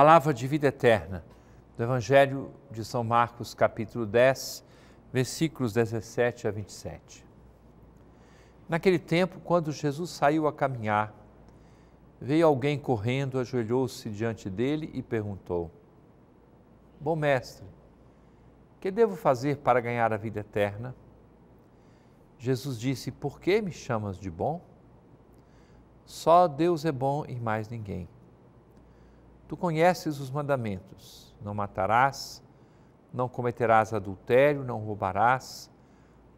Palavra de vida eterna, do Evangelho de São Marcos, capítulo 10, versículos 17 a 27. Naquele tempo, quando Jesus saiu a caminhar, veio alguém correndo, ajoelhou-se diante dele e perguntou: Bom mestre, que devo fazer para ganhar a vida eterna? Jesus disse: Por que me chamas de bom? Só Deus é bom e mais ninguém. Tu conheces os mandamentos: não matarás, não cometerás adultério, não roubarás,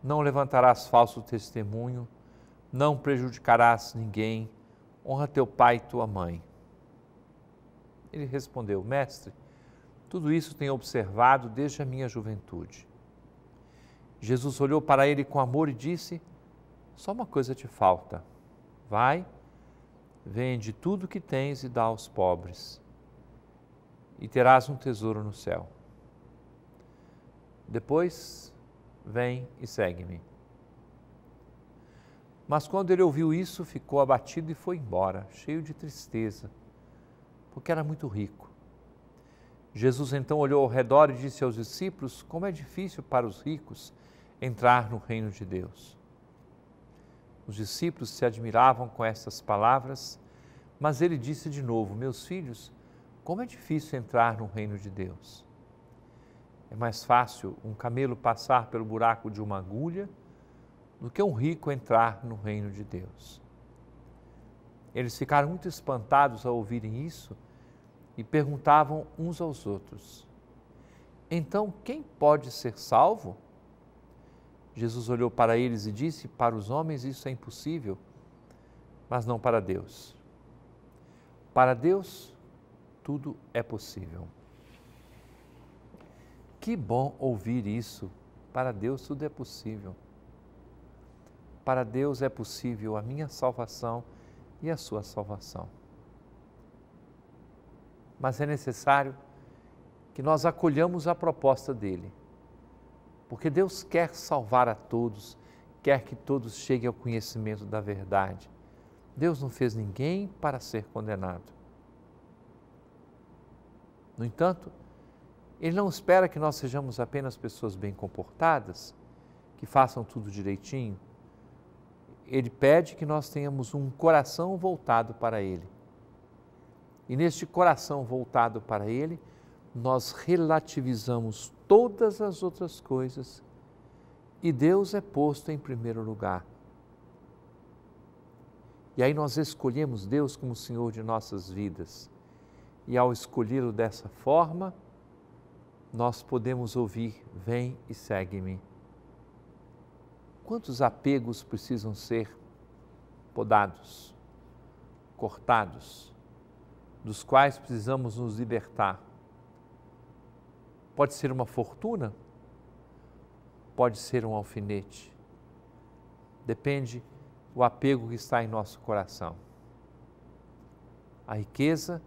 não levantarás falso testemunho, não prejudicarás ninguém, honra teu pai e tua mãe. Ele respondeu: Mestre, tudo isso tenho observado desde a minha juventude. Jesus olhou para ele com amor e disse: Só uma coisa te falta. Vai, vende tudo o que tens e dá aos pobres e terás um tesouro no céu. Depois, vem e segue-me. Mas quando ele ouviu isso, ficou abatido e foi embora, cheio de tristeza, porque era muito rico. Jesus então olhou ao redor e disse aos discípulos: Como é difícil para os ricos entrar no reino de Deus. Os discípulos se admiravam com estas palavras, mas ele disse de novo: Meus filhos, como é difícil entrar no reino de Deus. É mais fácil um camelo passar pelo buraco de uma agulha do que um rico entrar no reino de Deus. Eles ficaram muito espantados ao ouvirem isso e perguntavam uns aos outros: Então quem pode ser salvo? Jesus olhou para eles e disse: Para os homens isso é impossível, mas não para Deus. Para Deus, tudo é possível. Que bom ouvir isso. Para Deus tudo é possível. Para Deus é possível a minha salvação e a sua salvação. Mas é necessário que nós acolhamos a proposta dele. Porque Deus quer salvar a todos, quer que todos cheguem ao conhecimento da verdade. Deus não fez ninguém para ser condenado no entanto, ele não espera que nós sejamos apenas pessoas bem comportadas, que façam tudo direitinho. Ele pede que nós tenhamos um coração voltado para Ele. E neste coração voltado para Ele, nós relativizamos todas as outras coisas e Deus é posto em primeiro lugar. E aí nós escolhemos Deus como Senhor de nossas vidas. E ao escolhê-lo dessa forma, nós podemos ouvir: Vem e segue-me. Quantos apegos precisam ser podados, cortados, dos quais precisamos nos libertar? Pode ser uma fortuna, pode ser um alfinete, depende o apego que está em nosso coração. A riqueza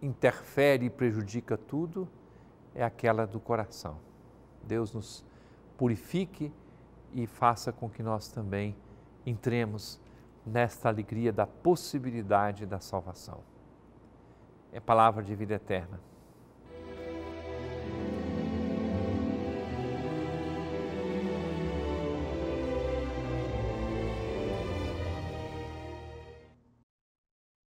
interfere e prejudica tudo é aquela do coração. Deus nos purifique e faça com que nós também entremos nesta alegria da possibilidade da salvação. É palavra de vida eterna.